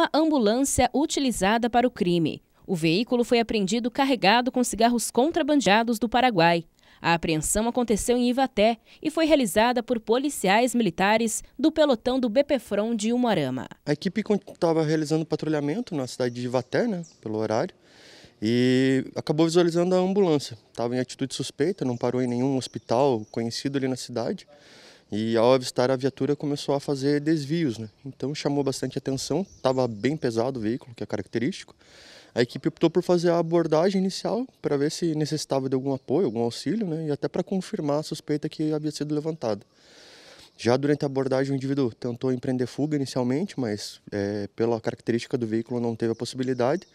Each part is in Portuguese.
uma ambulância utilizada para o crime. O veículo foi apreendido carregado com cigarros contrabandeados do Paraguai. A apreensão aconteceu em Ivaté e foi realizada por policiais militares do pelotão do BPFRON de Umarama. A equipe estava realizando patrulhamento na cidade de Ivaté, né, pelo horário, e acabou visualizando a ambulância. Estava em atitude suspeita, não parou em nenhum hospital conhecido ali na cidade. E ao avistar a viatura começou a fazer desvios, né? Então chamou bastante atenção, estava bem pesado o veículo, que é característico. A equipe optou por fazer a abordagem inicial para ver se necessitava de algum apoio, algum auxílio, né? E até para confirmar a suspeita que havia sido levantada. Já durante a abordagem, o indivíduo tentou empreender fuga inicialmente, mas é, pela característica do veículo não teve a possibilidade.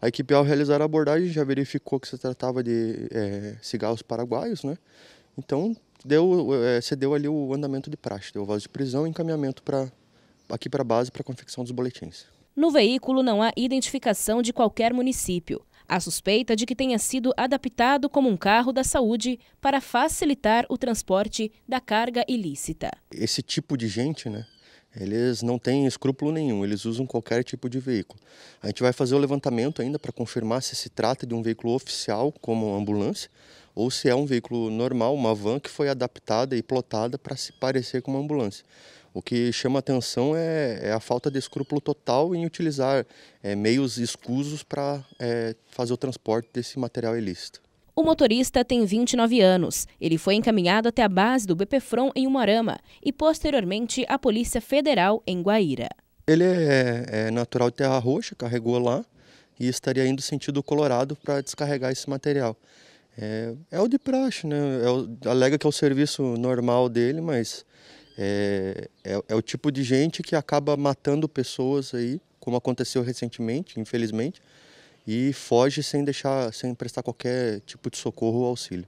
A equipe, ao realizar a abordagem, já verificou que se tratava de é, cigarros paraguaios, né? Então, deu, é, cedeu ali o andamento de praxe, deu voz de prisão e encaminhamento para aqui para a base para a confecção dos boletins. No veículo não há identificação de qualquer município. Há suspeita de que tenha sido adaptado como um carro da saúde para facilitar o transporte da carga ilícita. Esse tipo de gente, né, eles não têm escrúpulo nenhum, eles usam qualquer tipo de veículo. A gente vai fazer o levantamento ainda para confirmar se se trata de um veículo oficial, como ambulância, ou se é um veículo normal, uma van que foi adaptada e plotada para se parecer com uma ambulância. O que chama atenção é, é a falta de escrúpulo total em utilizar é, meios escusos para é, eh, fazer o transporte desse material ilícito. O motorista tem 29 anos. Ele foi encaminhado até a base do BPFron em Umarama e, posteriormente, à Polícia Federal em Guaíra. Ele é, é natural de Terra Roxa, carregou lá e estaria indo sentido Colorado para descarregar esse material. É, é, o de praxe, né? É o, alega que é o serviço normal dele, mas é, é, é, o tipo de gente que acaba matando pessoas aí, como aconteceu recentemente, infelizmente, e foge sem deixar, sem prestar qualquer tipo de socorro ou auxílio.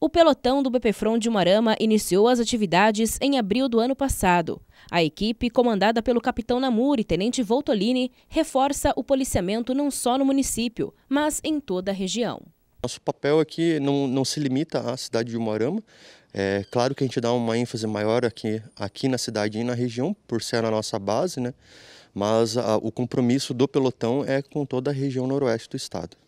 O pelotão do BPFRON de Umarama iniciou as atividades em abril do ano passado. A equipe, comandada pelo capitão Namur e tenente Voltolini, reforça o policiamento não só no município, mas em toda a região. Nosso papel aqui não, não se limita à cidade de Umarama. É claro que a gente dá uma ênfase maior aqui, aqui na cidade e na região, por ser a nossa base, né? mas a, ah, o compromisso do pelotão é com toda a região noroeste do estado.